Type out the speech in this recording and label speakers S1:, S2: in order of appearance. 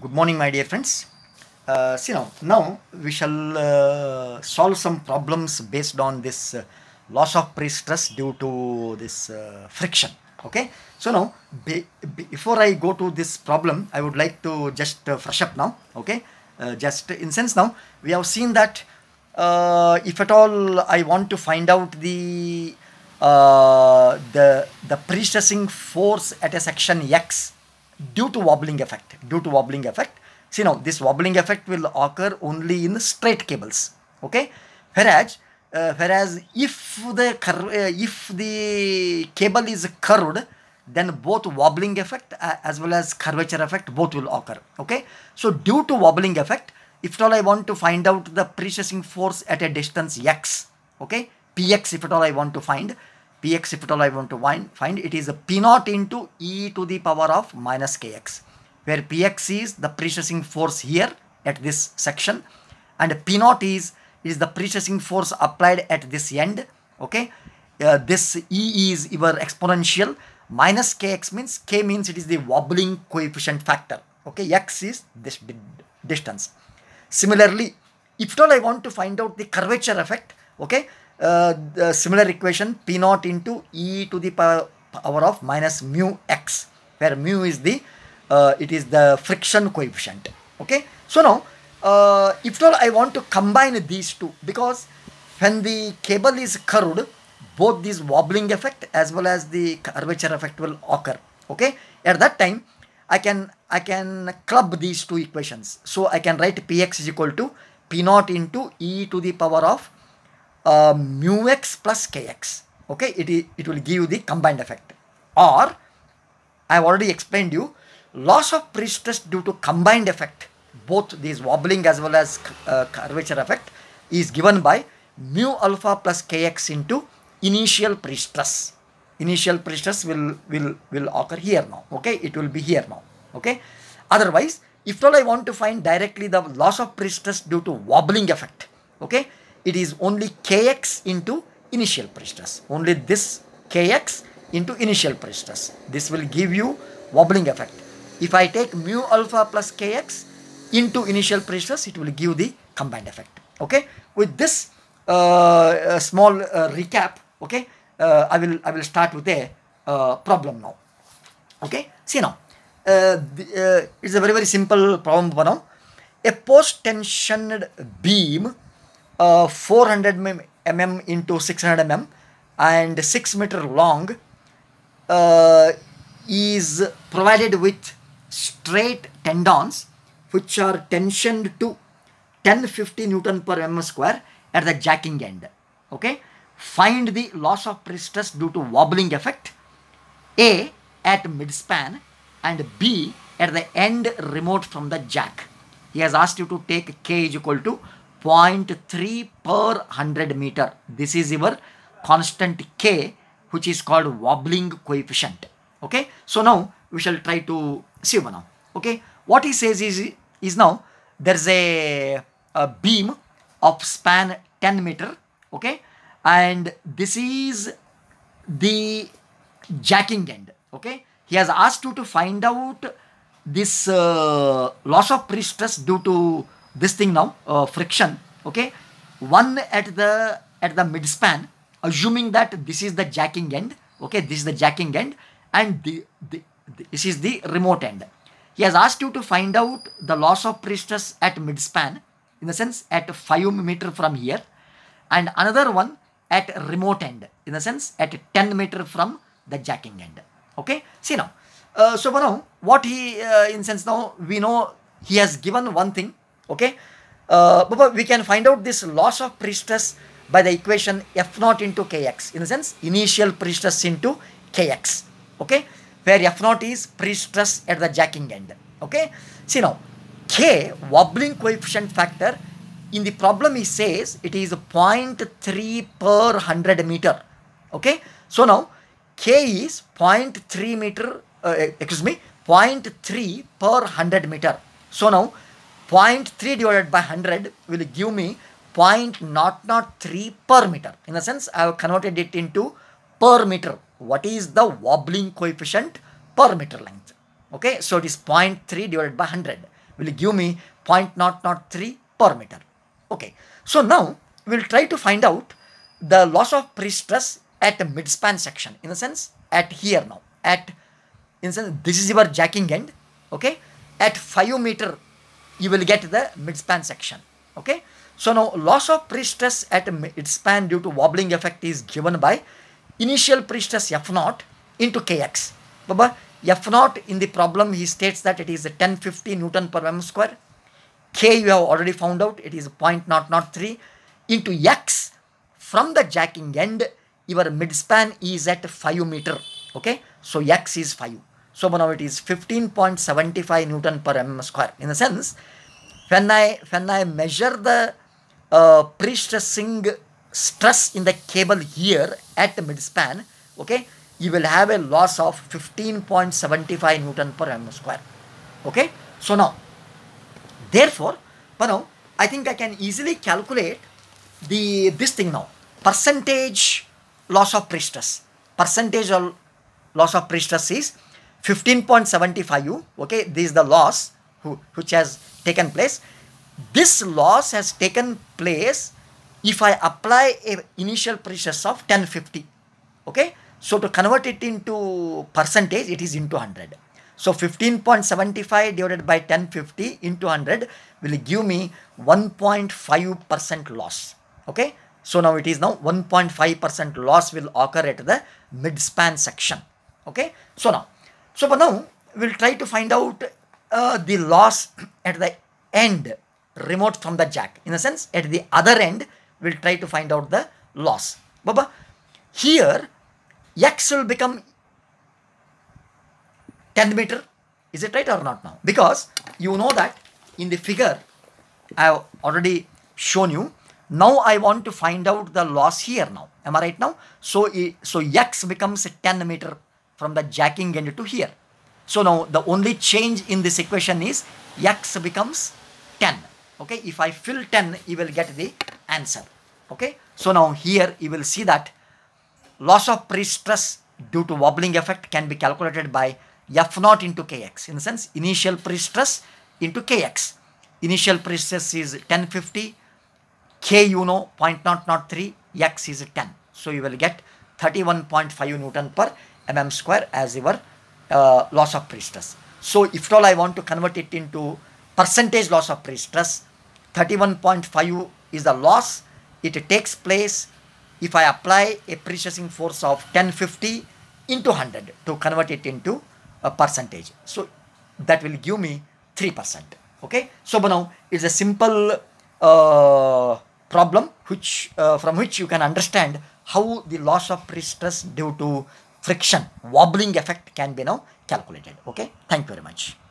S1: good morning my dear friends uh, so now, now we shall uh, solve some problems based on this uh, loss of pre stress due to this uh, friction okay so now be, before i go to this problem i would like to just uh, fresh up now okay uh, just in sense now we have seen that if at all i want to find out the the the pre-stressing force at a section x due to wobbling effect. Due to wobbling effect. See now, this wobbling effect will occur only in straight cables. Okay, whereas uh, whereas if the uh, if the cable is curved, then both wobbling effect uh, as well as curvature effect both will occur okay so due to wobbling effect if at all i want to find out the precessing force at a distance x okay px if at all i want to find px if at all I want to find, it is a p naught into e to the power of minus kx where px is the pre-stressing force here at this section and p naught is is the pre-stressing force applied at this end okay uh, this e is your exponential minus kx means k means it is the wobbling coefficient factor okay x is this distance similarly if at all i want to find out the curvature effect okay uh, uh, similar equation P naught into e to the power of minus mu x where mu is the uh, it is the friction coefficient okay so now uh, if not I want to combine these two because when the cable is curved both these wobbling effect as well as the curvature effect will occur okay at that time I can I can club these two equations so I can write px is equal to p naught into e to the power of uh, mu x plus kx. Okay, it, it will give you the combined effect. Or, I have already explained you, loss of pre-stress due to combined effect, both these wobbling as well as uh, curvature effect, is given by mu alpha plus kx into initial pre-stress. Initial pre-stress will, will, will occur here now. Okay, it will be here now. Okay, otherwise, if all I want to find directly the loss of pre-stress due to wobbling effect. Okay, it is only kx into initial pressures Only this kx into initial pressures This will give you wobbling effect. If I take mu alpha plus kx into initial pressures it will give the combined effect. Okay. With this uh, uh, small uh, recap, okay, uh, I will I will start with a uh, problem now. Okay. See now, uh, it's a very very simple problem now. A post-tensioned beam uh, 400 mm, mm into 600 mm and 6 meter long uh, is provided with straight tendons which are tensioned to 1050 newton per mm square at the jacking end okay find the loss of pre-stress due to wobbling effect a at midspan and b at the end remote from the jack he has asked you to take k is equal to 0.3 per 100 meter. This is your constant K which is called wobbling coefficient. Okay. So now we shall try to see now. Okay. What he says is, is now there is a, a beam of span 10 meter. Okay. And this is the jacking end. Okay. He has asked you to find out this uh, loss of pre stress due to this thing now, uh, friction, okay, one at the at the mid span, assuming that this is the jacking end, okay, this is the jacking end, and the, the, this is the remote end. He has asked you to find out the loss of pre-stress at mid span, in the sense at 5 meter from here, and another one at remote end, in the sense at 10 meter from the jacking end. Okay, see now. Uh, so now what he uh, in sense now we know he has given one thing Okay. Uh, but we can find out this loss of pre-stress by the equation F naught into Kx. In the sense, initial pre-stress into Kx. Okay. Where F naught is pre-stress at the jacking end. Okay. See now, K, wobbling coefficient factor, in the problem he says it is 0.3 per 100 meter. Okay. So now, K is 0.3 meter, uh, excuse me, 0.3 per 100 meter. So now, 0.3 divided by 100 will give me 0.003 per meter. In the sense, I have converted it into per meter. What is the wobbling coefficient per meter length? Okay, so it is 0.3 divided by 100 will give me 0.003 per meter. Okay, so now we will try to find out the loss of pre-stress at mid-span section. In the sense, at here now, at in sense, this is your jacking end. Okay, at 5 meter you will get the midspan section. Okay. So now loss of pre-stress at midspan due to wobbling effect is given by initial pre-stress F0 into Kx. Baba, F0 in the problem he states that it is 1050 Newton per m mm square. K you have already found out it is 0.003 into X from the jacking end your midspan is at 5 meter. Okay. So X is 5. So now it is 15.75 Newton per mm square. In the sense, when I, when I measure the uh, pre-stressing stress in the cable here at the midspan, okay, you will have a loss of 15.75 Newton per mm square. Okay, so now, therefore, but now I think I can easily calculate the this thing now percentage loss of pre-stress. Percentage of loss of pre-stress is 1575 You okay, this is the loss who, which has taken place. This loss has taken place if I apply a initial process of 1050, okay. So to convert it into percentage, it is into 100. So 15.75 divided by 1050 into 100 will give me 1.5% loss, okay. So now it is now 1.5% loss will occur at the midspan section, okay. So now so for now, we'll try to find out uh, the loss at the end remote from the jack. In a sense, at the other end, we'll try to find out the loss. Baba, here, x will become 10 meter. Is it right or not now? Because you know that in the figure, I have already shown you. Now I want to find out the loss here now. Am I right now? So, so x becomes 10 meter from the jacking end to here. So now the only change in this equation is x becomes 10. Okay, if I fill 10, you will get the answer. Okay, so now here you will see that loss of pre-stress due to wobbling effect can be calculated by f naught into kx. In the sense, initial pre-stress into kx. Initial pre-stress is 1050, k you know 0.003, x is 10. So you will get 31.5 Newton per mm square as your uh, loss of pre stress. So if all I want to convert it into percentage loss of pre stress, 31.5 is the loss. It takes place if I apply a pre-stressing force of 1050 into 100 to convert it into a percentage. So that will give me 3%. Okay. So now it's a simple uh, problem which uh, from which you can understand how the loss of pre stress due to friction wobbling effect can be now calculated. Okay. Thank you very much.